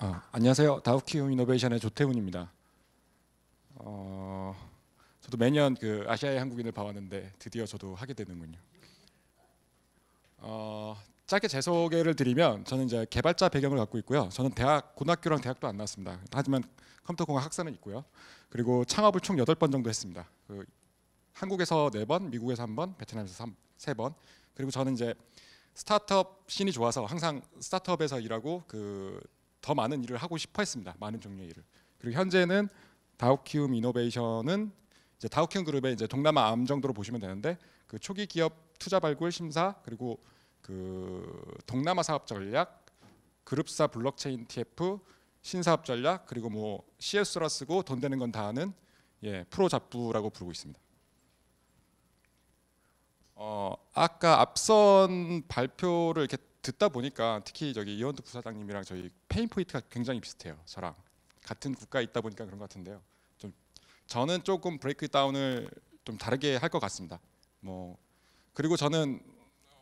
아, 안녕하세요. 다우키움 이노베이션의 조태훈입니다. 어, 저도 매년 그 아시아의 한국인을 봐왔는데 드디어 저도 하게 되는군요. 어, 짧게 제 소개를 드리면 저는 이제 개발자 배경을 갖고 있고요. 저는 대학 고등학교랑 대학도 안 나왔습니다. 하지만 컴퓨터공학 학사는 있고요. 그리고 창업을 총 8번 정도 했습니다. 그 한국에서 4번, 미국에서 1번, 베트남에서 3, 3번. 그리고 저는 이제 스타트업 신이 좋아서 항상 스타트업에서 일하고 그더 많은 일을 하고 싶어 했습니다. 많은 종류의 일을. 그리고 현재는 다우키움 이노베이션은 이제 다우키움 그룹의 이제 동남아 암 정도로 보시면 되는데 그 초기 기업 투자 발굴 심사 그리고 그 동남아 사업 전략 그룹사 블록체인 TF 신사업 전략 그리고 뭐 CS라 쓰고 돈 되는 건 다 하는 예, 프로 잡부라고 부르고 있습니다. 어, 아까 앞선 발표를 이렇게 듣다 보니까 특히 저기 이원득 부사장님이랑 저희 페인 포인트가 굉장히 비슷해요. 저랑 같은 국가에 있다 보니까 그런 것 같은데요. 좀 저는 조금 브레이크다운을 좀 다르게 할 것 같습니다. 뭐 그리고 저는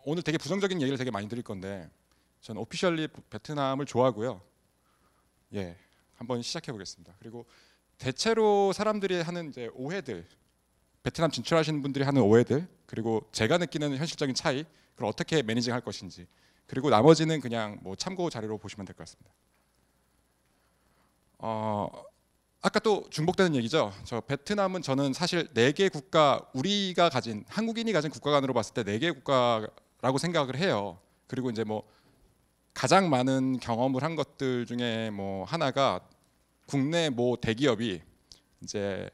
오늘 되게 부정적인 얘기를 되게 많이 드릴 건데 저는 오피셜리 베트남을 좋아하고요. 예, 한번 시작해 보겠습니다. 그리고 대체로 사람들이 하는 이제 오해들, 베트남 진출하시는 분들이 하는 오해들, 그리고 제가 느끼는 현실적인 차이, 그걸 어떻게 매니징할 것인지 그리고 나머지는 그냥 뭐 참고 자료로 보시면 될 것 같습니다. 어, 아까 또 중복되는 얘기죠. 저 베트남은 저는 사실 네 개 국가 우리가 가진 한국인이 가진 국가관으로 봤을 때 네 개 국가라고 생각을 해요. 그리고 이제 뭐 가장 많은 경험을 한 것들 중에 뭐 하나가 국내 뭐 대기업이 이제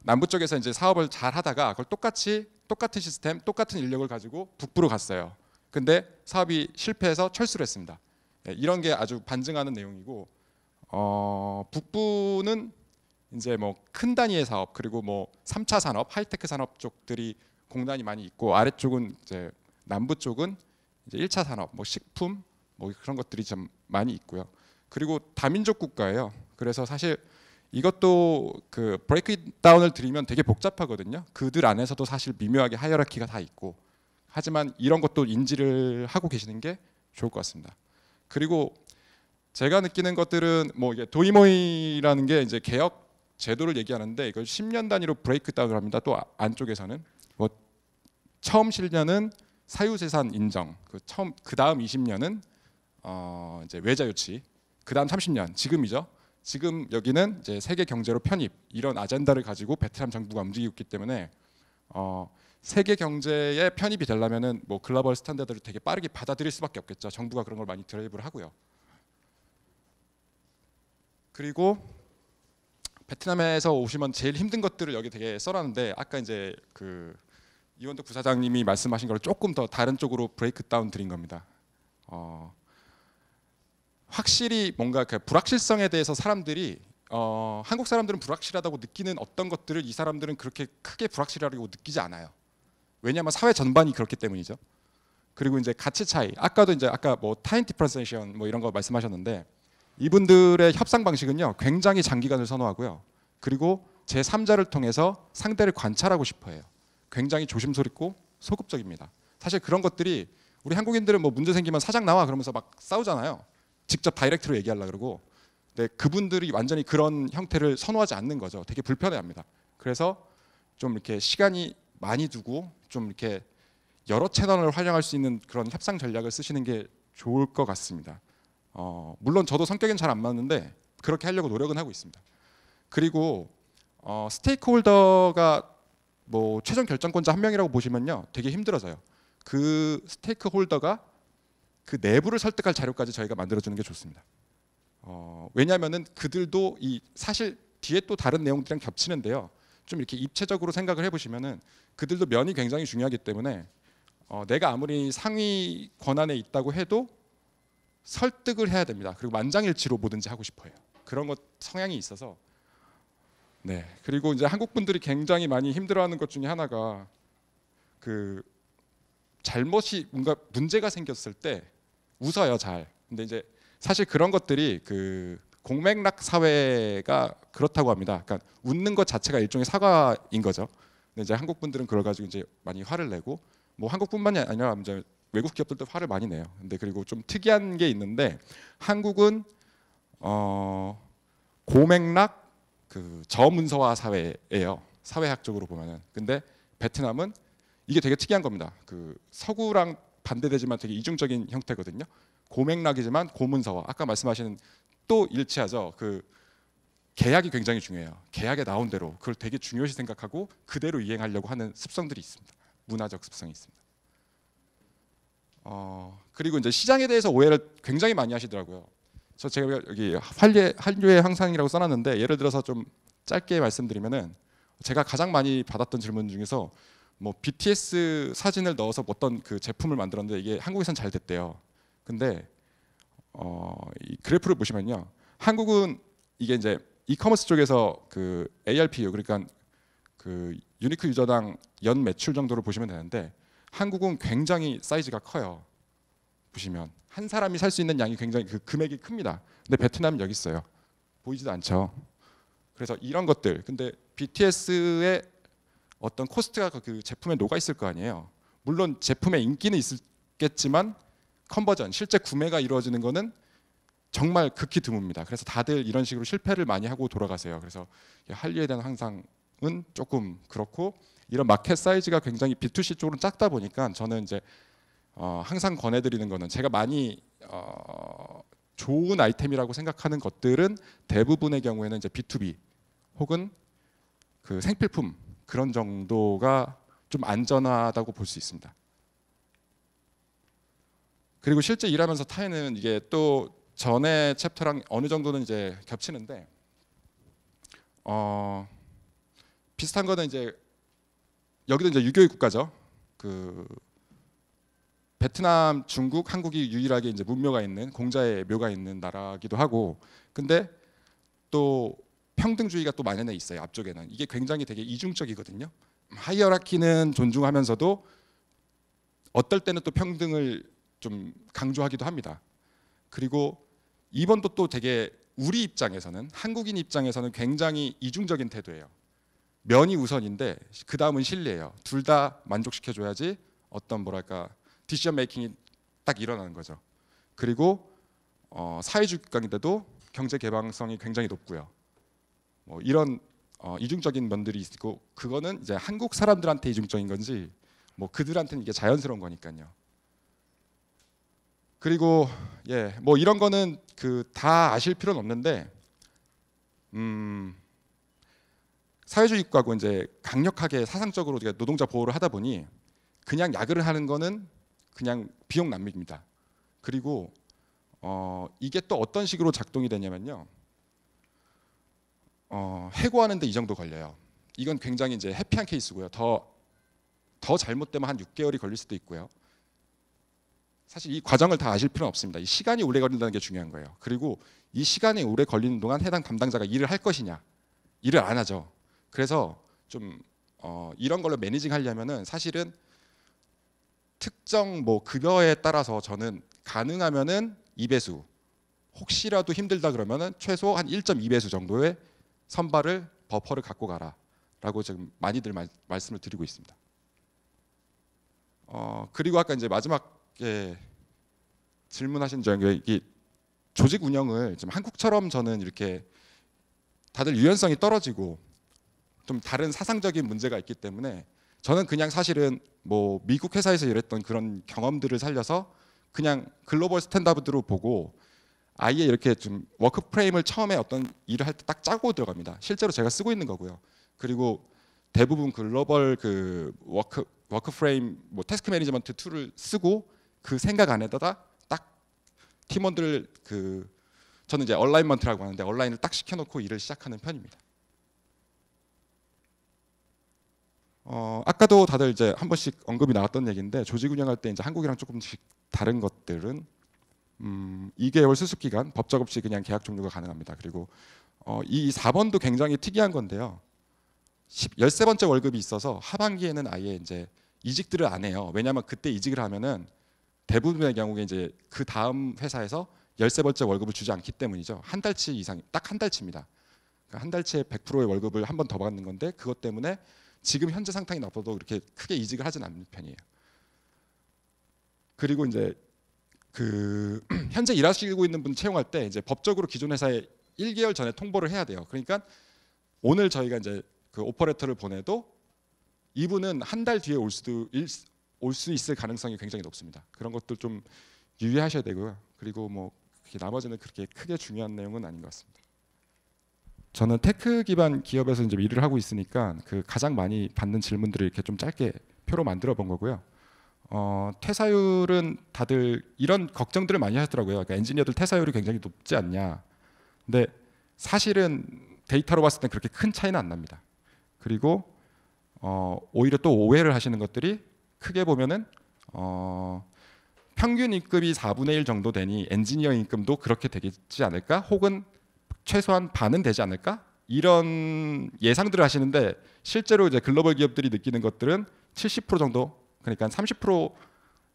남부 쪽에서 이제 사업을 잘 하다가 그걸 똑같이 똑같은 시스템, 똑같은 인력을 가지고 북부로 갔어요. 근데 사업이 실패해서 철수를 했습니다. 네, 이런 게 아주 반증하는 내용이고 어, 북부는 이제 뭐 큰 단위의 사업 그리고 뭐 3차 산업, 하이테크 산업 쪽들이 공단이 많이 있고 아래쪽은 이제 남부 쪽은 이제 1차 산업, 뭐 식품 뭐 그런 것들이 좀 많이 있고요. 그리고 다민족 국가예요. 그래서 사실 이것도 그 브레이크 다운을 드리면 되게 복잡하거든요. 그들 안에서도 사실 미묘하게 하이어라키가 다 있고 하지만 이런 것도 인지를 하고 계시는 게 좋을 것 같습니다. 그리고 제가 느끼는 것들은 뭐 이게 도이모이라는 게 이제 개혁 제도를 얘기하는데 이걸 10년 단위로 브레이크 다운을 합니다. 또 안쪽에서는 뭐 처음 7년은 사유재산 인정, 그 처음 그 다음 20년은 어 이제 외자 유치, 그 다음 30년 지금이죠. 지금 여기는 이제 세계 경제로 편입 이런 아젠다를 가지고 베트남 정부가 움직이고 있기 때문에 어 세계 경제에 편입이 되려면은 뭐 글로벌 스탠다드를 되게 빠르게 받아들일 수밖에 없겠죠. 정부가 그런 걸 많이 드라이브를 하고요. 그리고 베트남에서 오시면 제일 힘든 것들을 여기 되게 써놨는데 아까 이제 그 이원덕 부사장님이 말씀하신 걸 조금 더 다른 쪽으로 브레이크 다운 드린 겁니다. 어, 확실히 뭔가 그 불확실성에 대해서 사람들이 어, 한국 사람들은 불확실하다고 느끼는 어떤 것들을 이 사람들은 그렇게 크게 불확실하다고 느끼지 않아요. 왜냐하면 사회 전반이 그렇기 때문이죠. 그리고 이제 가치 차이. 아까도 이제 아까 뭐 타임 디퍼센션 뭐 이런 거 말씀하셨는데 이분들의 협상 방식은요 굉장히 장기간을 선호하고요. 그리고 제 3자를 통해서 상대를 관찰하고 싶어해요. 굉장히 조심스럽고 소극적입니다. 사실 그런 것들이 우리 한국인들은 뭐 문제 생기면 사장 나와 그러면서 막 싸우잖아요. 직접 다이렉트로 얘기하려 그러고. 근데 그분들이 완전히 그런 형태를 선호하지 않는 거죠. 되게 불편해합니다. 그래서 좀 이렇게 시간이 많이 두고 좀 이렇게 여러 채널을 활용할 수 있는 그런 협상 전략을 쓰시는 게 좋을 것 같습니다. 어, 물론 저도 성격은 잘안 맞는데 그렇게 하려고 노력은 하고 있습니다. 그리고 어, 스테이크홀더가 뭐 최종 결정권자 한 명이라고 보시면요, 되게 힘들어져요. 그 스테이크홀더가 그 내부를 설득할 자료까지 저희가 만들어주는 게 좋습니다. 어, 왜냐하면은 그들도 이 사실 뒤에 또 다른 내용들이랑 겹치는데요. 좀 이렇게 입체적으로 생각을 해보시면은 그들도 면이 굉장히 중요하기 때문에 어, 내가 아무리 상위 권한에 있다고 해도 설득을 해야 됩니다. 그리고 만장일치로 뭐든지 하고 싶어요. 그런 것 성향이 있어서 네 그리고 이제 한국 분들이 굉장히 많이 힘들어하는 것 중에 하나가 그 잘못이 뭔가 문제가 생겼을 때 웃어요 잘. 근데 이제 사실 그런 것들이 그 공맥락 사회가 그렇다고 합니다. 그러니까 웃는 것 자체가 일종의 사과인 거죠. 근데 이제 한국 분들은 그걸 가지고 이제 많이 화를 내고 뭐 한국뿐만이 아니라 이제 외국 기업들도 화를 많이 내요. 근데 그리고 좀 특이한 게 있는데 한국은 어 고맥락 그 저문서화 사회예요. 사회학적으로 보면은. 근데 베트남은 이게 되게 특이한 겁니다. 그 서구랑 반대되지만 되게 이중적인 형태거든요. 고맥락이지만 고문서화. 아까 말씀하신 또 일치하죠. 그 계약이 굉장히 중요해요. 계약에 나온 대로 그걸 되게 중요시 생각하고 그대로 이행하려고 하는 습성들이 있습니다. 문화적 습성이 있습니다. 어, 그리고 이제 시장에 대해서 오해를 굉장히 많이 하시더라고요. 저 제가 여기 한류의, 한류의 항상이라고 써놨는데 예를 들어서 좀 짧게 말씀드리면은 제가 가장 많이 받았던 질문 중에서 뭐 BTS 사진을 넣어서 어떤 그 제품을 만들었는데 이게 한국에선 잘 됐대요. 근데 어, 그래프를 보시면요. 한국은 이게 이제 이커머스 쪽에서 그 ARPU 그러니까 그 유니크 유저당 연 매출 정도로 보시면 되는데 한국은 굉장히 사이즈가 커요. 보시면 한 사람이 살 수 있는 양이 굉장히 그 금액이 큽니다. 근데 베트남 여기 있어요. 보이지도 않죠. 그래서 이런 것들 근데 BTS의 어떤 코스트가 그 제품에 녹아 있을 거 아니에요. 물론 제품의 인기는 있겠지만 을 컨버전 실제 구매가 이루어지는 거는 정말 극히 드뭅니다. 그래서 다들 이런 식으로 실패를 많이 하고 돌아가세요. 그래서 할리에 대한 항상은 조금 그렇고 이런 마켓 사이즈가 굉장히 B2C 쪽으로 작다 보니까 저는 이제 어 항상 권해드리는 거는 제가 많이 어 좋은 아이템이라고 생각하는 것들은 대부분의 경우에는 이제 B2B 혹은 그 생필품 그런 정도가 좀 안전하다고 볼 수 있습니다. 그리고 실제 일하면서 타인은 이게 또 전에 챕터랑 어느 정도는 이제 겹치는데 어, 비슷한 거는 이제 여기도 이제 유교의 국가죠. 그 베트남, 중국, 한국이 유일하게 이제 문묘가 있는 공자의 묘가 있는 나라기도 하고, 근데 또 평등주의가 또 만연해 있어요. 앞쪽에는 이게 굉장히 되게 이중적이거든요. 음, 하이어라키는 존중하면서도 어떨 때는 또 평등을 좀 강조하기도 합니다. 그리고 이번도 또 되게 우리 입장에서는 한국인 입장에서는 굉장히 이중적인 태도예요. 면이 우선인데 그 다음은 실리예요. 둘 다 만족시켜줘야지 어떤 뭐랄까 디시전 메이킹이 딱 일어나는 거죠. 그리고 어, 사회주의 국가인데도 경제 개방성이 굉장히 높고요. 뭐 이런 어, 이중적인 면들이 있고 그거는 이제 한국 사람들한테 이중적인 건지 뭐 그들한테는 이게 자연스러운 거니까요. 그리고 예, 뭐 이런 거는 그 다 아실 필요는 없는데 음, 사회주의국가고 이제 강력하게 사상적으로 우리가 노동자 보호를 하다 보니 그냥 야근을 하는 거는 그냥 비용 낭비입니다. 그리고 어, 이게 또 어떤 식으로 작동이 되냐면요. 어, 해고하는데 이 정도 걸려요. 이건 굉장히 이제 해피한 케이스고요. 더 더 잘못되면 한 6개월이 걸릴 수도 있고요. 사실 이 과정을 다 아실 필요는 없습니다. 이 시간이 오래 걸린다는 게 중요한 거예요. 그리고 이 시간이 오래 걸리는 동안 해당 담당자가 일을 할 것이냐 일을 안 하죠. 그래서 좀 어, 이런 걸로 매니징 하려면은 사실은 특정 뭐 급여에 따라서 저는 가능하면은 2배수 혹시라도 힘들다 그러면은 최소 한 1.2배수 정도의 선발을 버퍼를 갖고 가라라고 지금 많이들 말, 말씀을 드리고 있습니다. 어, 그리고 아까 이제 마지막 예, 질문하신 적이 조직 운영을 좀 한국처럼 저는 이렇게 다들 유연성이 떨어지고 좀 다른 사상적인 문제가 있기 때문에 저는 그냥 사실은 뭐 미국 회사에서 일했던 그런 경험들을 살려서 그냥 글로벌 스탠다드로 보고 아예 이렇게 좀 워크 프레임을 처음에 어떤 일을 할 때 딱 짜고 들어갑니다. 실제로 제가 쓰고 있는 거고요. 그리고 대부분 글로벌 그 워크 워크 프레임 뭐테스크 매니지먼트 툴을 쓰고 그 생각 안에다가 딱 팀원들 그 저는 이제 얼라인먼트라고 하는데 얼라인을 딱 시켜놓고 일을 시작하는 편입니다. 어, 아까도 다들 이제 한 번씩 언급이 나왔던 얘기인데 조직 운영할 때 이제 한국이랑 조금씩 다른 것들은 음, 2개월 수습 기간 법적 없이 그냥 계약 종료가 가능합니다. 그리고 어, 이 4번도 굉장히 특이한 건데요. 10, 13번째 월급이 있어서 하반기에는 아예 이제 이직들을 안 해요. 왜냐하면 그때 이직을 하면은 대부분의 경우에 이제 그 다음 회사에서 열세 번째 월급을 주지 않기 때문이죠. 한 달치 이상, 딱 한 달치입니다. 그한 그러니까 달치에 100%의 월급을 한 번 더 받는 건데 그것 때문에 지금 현재 상태이 나빠도 그렇게 크게 이직을 하진 않는 편이에요. 그리고 이제 그 현재 일하시고 있는 분 채용할 때 이제 법적으로 기존 회사에 1개월 전에 통보를 해야 돼요. 그러니까 오늘 저희가 이제 그오퍼레터를 보내도 이분은 한 달 뒤에 올 수도 올수 있을 가능성이 굉장히 높습니다. 그런 것들 좀 유의하셔야 되고요. 그리고 뭐 나머지는 그렇게 크게 중요한 내용은 아닌 것 같습니다. 저는 테크 기반 기업에서 이제 일을 하고 있으니까 그 가장 많이 받는 질문들을 이렇게 좀 짧게 표로 만들어 본 거고요. 어, 퇴사율은 다들 이런 걱정들을 많이 하더라고요. 그러니까 엔지니어들 퇴사율이 굉장히 높지 않냐. 근데 사실은 데이터로 봤을 때 그렇게 큰 차이는 안 납니다. 그리고 어, 오히려 또 오해를 하시는 것들이 크게 보면은 어, 평균 임금이 4분의 1 정도 되니 엔지니어 임금도 그렇게 되겠지 않을까? 혹은 최소한 반은 되지 않을까? 이런 예상들을 하시는데 실제로 이제 글로벌 기업들이 느끼는 것들은 70% 정도 그러니까 30%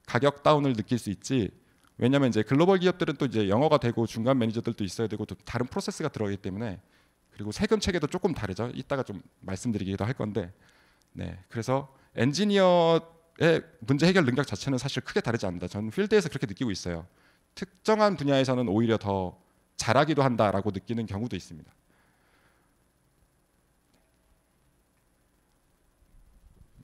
가격 다운을 느낄 수 있지. 왜냐하면 이제 글로벌 기업들은 또 이제 영어가 되고 중간 매니저들도 있어야 되고 또 다른 프로세스가 들어가기 때문에 그리고 세금 체계도 조금 다르죠. 이따가 좀 말씀드리기도 할 건데, 네, 그래서 엔지니어 능력의 예, 문제 해결 능력 자체는 사실 크게 다르지 않는다. 저는 필드에서 그렇게 느끼고 있어요. 특정한 분야에서는 오히려 더 잘하기도 한다라고 느끼는 경우도 있습니다.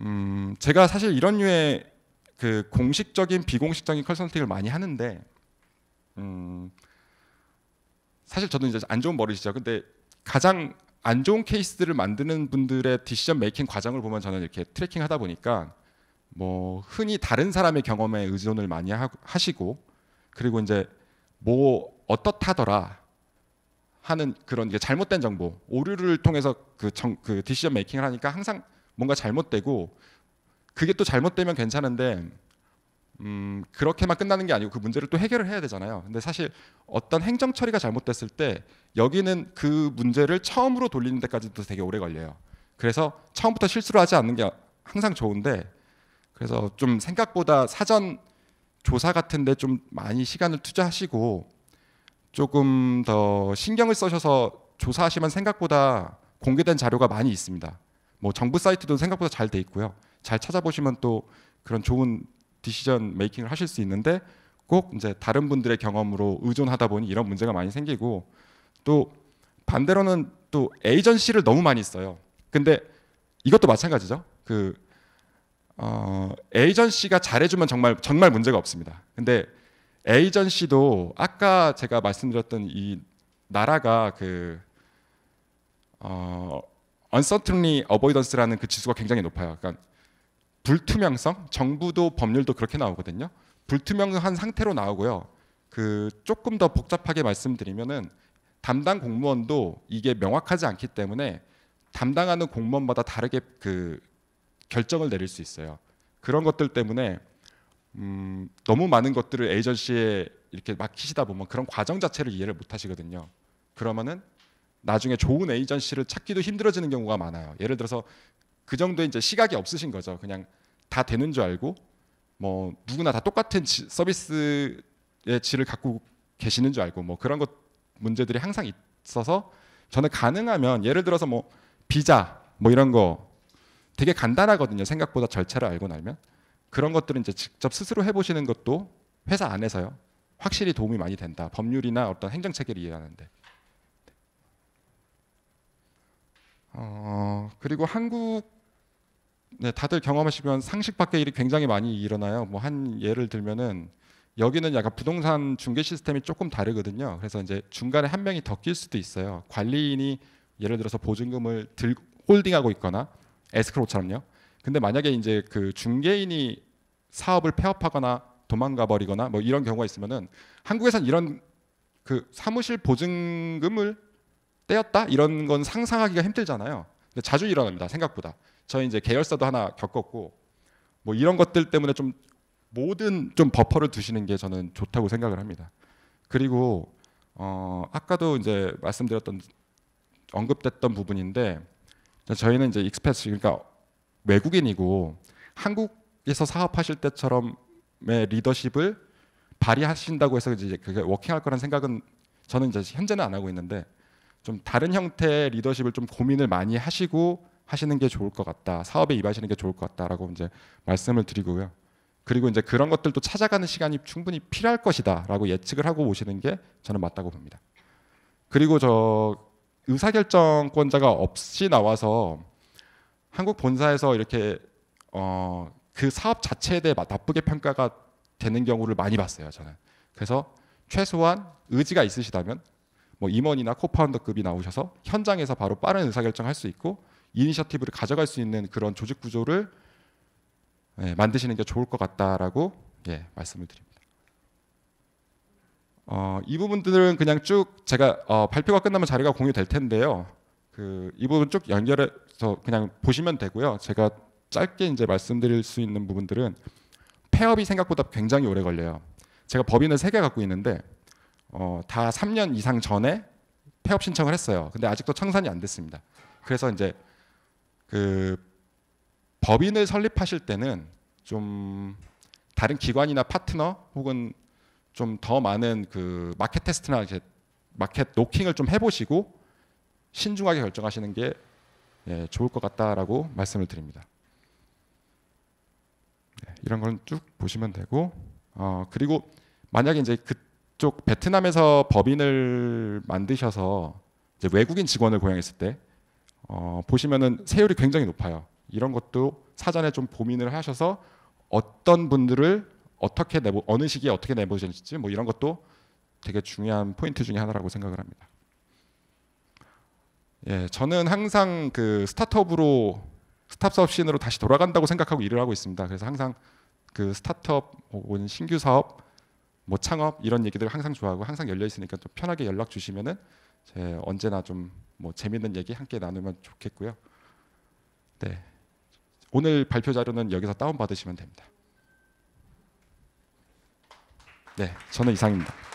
음, 제가 사실 이런 류의 그 공식적인 비공식적인 컨설팅을 많이 하는데 음, 사실 저도 이제 안 좋은 머리시죠. 근데 가장 안 좋은 케이스들을 만드는 분들의 디시전 메이킹 과정을 보면 저는 이렇게 트래킹 하다 보니까 뭐 흔히 다른 사람의 경험에 의존을 많이 하, 시고 그리고 이제 뭐 어떻다더라 하는 그런 게 잘못된 정보 오류를 통해서 그, 정, 그 디시전 메이킹을 하니까 항상 뭔가 잘못되고 그게 또 잘못되면 괜찮은데 음, 그렇게만 끝나는 게 아니고 그 문제를 또 해결을 해야 되잖아요. 근데 사실 어떤 행정 처리가 잘못됐을 때 여기는 그 문제를 처음으로 돌리는 데까지도 되게 오래 걸려요. 그래서 처음부터 실수를 하지 않는 게 항상 좋은데 그래서 좀 생각보다 사전 조사 같은데 좀 많이 시간을 투자하시고 조금 더 신경을 써셔서 조사하시면 생각보다 공개된 자료가 많이 있습니다. 뭐 정부 사이트도 생각보다 잘 돼 있고요. 잘 찾아보시면 또 그런 좋은 디시전 메이킹을 하실 수 있는데 꼭 이제 다른 분들의 경험으로 의존하다 보니 이런 문제가 많이 생기고 또 반대로는 또 에이전시를 너무 많이 써요. 근데 이것도 마찬가지죠. 그 어, 에이전시가 잘해주면 정말 정말 문제가 없습니다. 근데 에이전시도 아까 제가 말씀드렸던 이 나라가 그 어, uncertainty avoidance라는 그 지수가 굉장히 높아요. 그러니까 불투명성, 정부도 법률도 그렇게 나오거든요. 불투명한 상태로 나오고요. 그 조금 더 복잡하게 말씀드리면은 담당 공무원도 이게 명확하지 않기 때문에 담당하는 공무원마다 다르게 그 결정을 내릴 수 있어요. 그런 것들 때문에 음, 너무 많은 것들을 에이전시에 이렇게 맡기시다 보면 그런 과정 자체를 이해를 못 하시거든요. 그러면은 나중에 좋은 에이전시를 찾기도 힘들어지는 경우가 많아요. 예를 들어서 그 정도의 이제 시각이 없으신 거죠. 그냥 다 되는 줄 알고 뭐 누구나 다 똑같은 지, 서비스의 질을 갖고 계시는 줄 알고 뭐 그런 것 문제들이 항상 있어서 저는 가능하면 예를 들어서 뭐 비자 뭐 이런 거 되게 간단하거든요. 생각보다 절차를 알고 나면 그런 것들은 이제 직접 스스로 해보시는 것도 회사 안에서요. 확실히 도움이 많이 된다. 법률이나 어떤 행정 체계를 이해하는데. 어, 그리고 한국 네, 다들 경험하시면 상식 밖의 일이 굉장히 많이 일어나요. 뭐 한 예를 들면은 여기는 약간 부동산 중개 시스템이 조금 다르거든요. 그래서 이제 중간에 한 명이 더 낄 수도 있어요. 관리인이 예를 들어서 보증금을 들 홀딩하고 있거나 에스크로처럼요. 근데 만약에 이제 그 중개인이 사업을 폐업하거나 도망가 버리거나 뭐 이런 경우가 있으면은 한국에선 이런 그 사무실 보증금을 떼었다 이런 건 상상하기가 힘들잖아요. 근데 자주 일어납니다. 생각보다. 저희 이제 계열사도 하나 겪었고 뭐 이런 것들 때문에 좀 모든 좀 버퍼를 두시는 게 저는 좋다고 생각을 합니다. 그리고 어 아까도 이제 말씀드렸던 언급됐던 부분인데 네, 저희는 이제 익스패스 그러니까 외국인이고 한국에서 사업하실 때처럼의 리더십을 발휘하신다고 해서 이제 그게 워킹할 거란 생각은 저는 이제 현재는 안 하고 있는데 좀 다른 형태의 리더십을 좀 고민을 많이 하시고 하시는 게 좋을 것 같다. 사업에 임하시는 게 좋을 것 같다라고 이제 말씀을 드리고요. 그리고 이제 그런 것들도 찾아가는 시간이 충분히 필요할 것이다라고 예측을 하고 오시는 게 저는 맞다고 봅니다. 그리고 저 의사결정권자가 없이 나와서 한국 본사에서 이렇게 어, 그 사업 자체에 대해 나쁘게 평가가 되는 경우를 많이 봤어요. 저는 그래서 최소한 의지가 있으시다면 뭐 임원이나 코파운더급이 나오셔서 현장에서 바로 빠른 의사결정할 수 있고 이니셔티브를 가져갈 수 있는 그런 조직 구조를 예, 만드시는 게 좋을 것 같다라고 예, 말씀을 드립니다. 어, 이 부분들은 그냥 쭉 제가 어, 발표가 끝나면 자료가 공유될 텐데요. 그이 부분 쭉 연결해서 그냥 보시면 되고요. 제가 짧게 이제 말씀드릴 수 있는 부분들은 폐업이 생각보다 굉장히 오래 걸려요. 제가 법인을 세개 갖고 있는데 어, 다 3년 이상 전에 폐업 신청을 했어요. 근데 아직도 청산이 안 됐습니다. 그래서 이제 그 법인을 설립하실 때는 좀 다른 기관이나 파트너 혹은 좀더 많은 그 마켓 테스트나 마켓 노킹을 좀 해보시고 신중하게 결정하시는 게 예, 좋을 것 같다라고 말씀을 드립니다. 네, 이런 거쭉 보시면 되고 어, 그리고 만약에 이제 그쪽 베트남에서 법인을 만드셔서 외국인 직원을 고용했을 때 어, 보시면은 세율이 굉장히 높아요. 이런 것도 사전에 좀 고민을 하셔서 어떤 분들을 어떻게 내보 어느 시기에 어떻게 내보실지 뭐 이런 것도 되게 중요한 포인트 중에 하나라고 생각을 합니다. 예, 저는 항상 그 스타트업으로 스탑 사업 시으로 다시 돌아간다고 생각하고 일을 하고 있습니다. 그래서 항상 그 스타트업 뭐 혹은 신규 사업 뭐 창업 이런 얘기들 항상 좋아하고 항상 열려 있으니까 좀 편하게 연락 주시면은 제 언제나 좀 뭐 재밌는 얘기 함께 나누면 좋겠고요. 네. 오늘 발표 자료는 여기서 다운 받으시면 됩니다. 네, 저는 이상입니다.